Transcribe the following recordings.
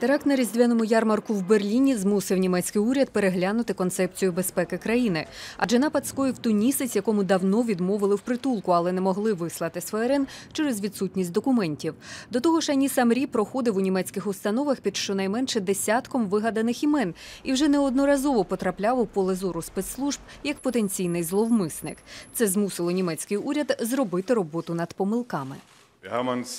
Теракт на різдвяному ярмарку в Берліні змусив німецький уряд переглянути концепцію безпеки країни, адже напад скоїв тунісець, якому давно відмовили в притулку, але не могли вислати з ФРН через відсутність документів. До того ж, Ані Самрі проходив у німецьких установах під щонайменше десятком вигаданих імен і вже неодноразово потрапляв у поле зору спецслужб як потенційний зловмисник. Це змусило німецький уряд зробити роботу над помилками.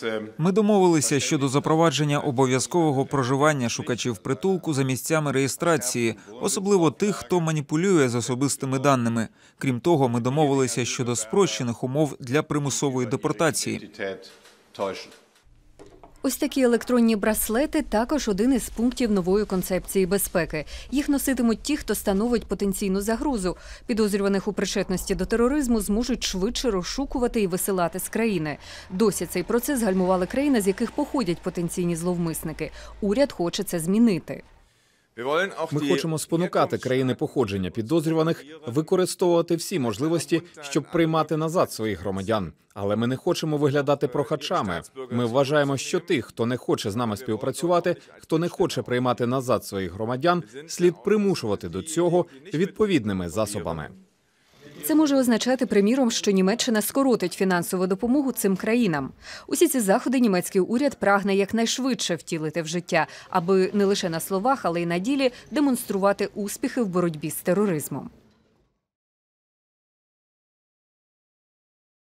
Е, ми домовилися щодо запровадження обов'язкового проживання шукачів притулку за місцями реєстрації, особливо тих, хто маніпулює з особистими даними. Крім того, ми домовилися щодо спрощених умов для примусової депортації. Ось такі електронні браслети також один із пунктів нової концепції безпеки. Їх носитимуть ті, хто становить потенційну загрозу. Підозрюваних у причетності до тероризму зможуть швидше розшукувати і висилати з країни. Досі цей процес гальмували країни, з яких походять потенційні зловмисники. Уряд хоче це змінити. Ми хочемо спонукати країни походження підозрюваних використовувати всі можливості, щоб приймати назад своїх громадян. Але ми не хочемо виглядати прохачами. Ми вважаємо, що тих, хто не хоче з нами співпрацювати, хто не хоче приймати назад своїх громадян, слід примушувати до цього відповідними засобами. Це може означати, приміром, що Німеччина скоротить фінансову допомогу цим країнам. Усі ці заходи німецький уряд прагне якнайшвидше втілити в життя, аби не лише на словах, але й на ділі демонструвати успіхи в боротьбі з тероризмом.